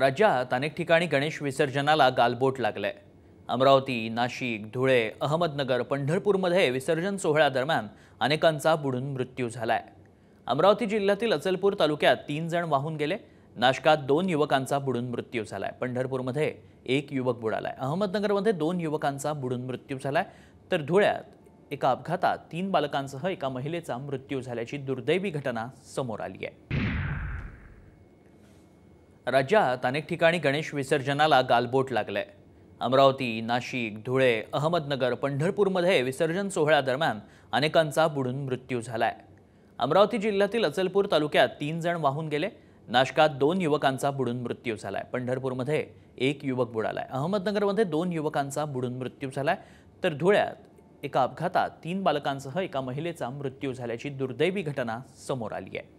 राज्यात अनेक ठिकाणी गणेश विसर्जनाला गालबोट लागलं आहे अमरावती नाशिक धुळे अहमदनगर पंढरपूरमध्ये विसर्जन सोहळ्यादरम्यान अनेकांचा बुडून मृत्यू झाला आहे अमरावती जिल्ह्यातील अचलपूर तालुक्यात तीन जण वाहून गेले नाशकात दोन युवकांचा बुडून मृत्यू झाला आहे पंढरपूरमध्ये एक युवक बुडाला आहे अहमदनगरमध्ये दोन युवकांचा बुडून मृत्यू झाला आहे तर धुळ्यात एका अपघातात तीन बालकांसह एका महिलेचा मृत्यू झाल्याची दुर्दैवी घटना समोर आली आहे राज्यात अनेक ठिकाणी गणेश विसर्जनाला गालबोट आहे अमरावती नाशिक धुळे अहमदनगर पंढरपूरमध्ये विसर्जन सोहळ्यादरम्यान अनेकांचा बुडून मृत्यू झाला आहे अमरावती जिल्ह्यातील अचलपूर तालुक्यात तीन जण वाहून गेले नाशकात दोन युवकांचा बुडून मृत्यू झाला आहे पंढरपूरमध्ये एक युवक बुडाला आहे अहमदनगरमध्ये दोन युवकांचा बुडून मृत्यू झालाय तर धुळ्यात एका अपघातात तीन बालकांसह एका महिलेचा मृत्यू झाल्याची दुर्दैवी घटना समोर आली आहे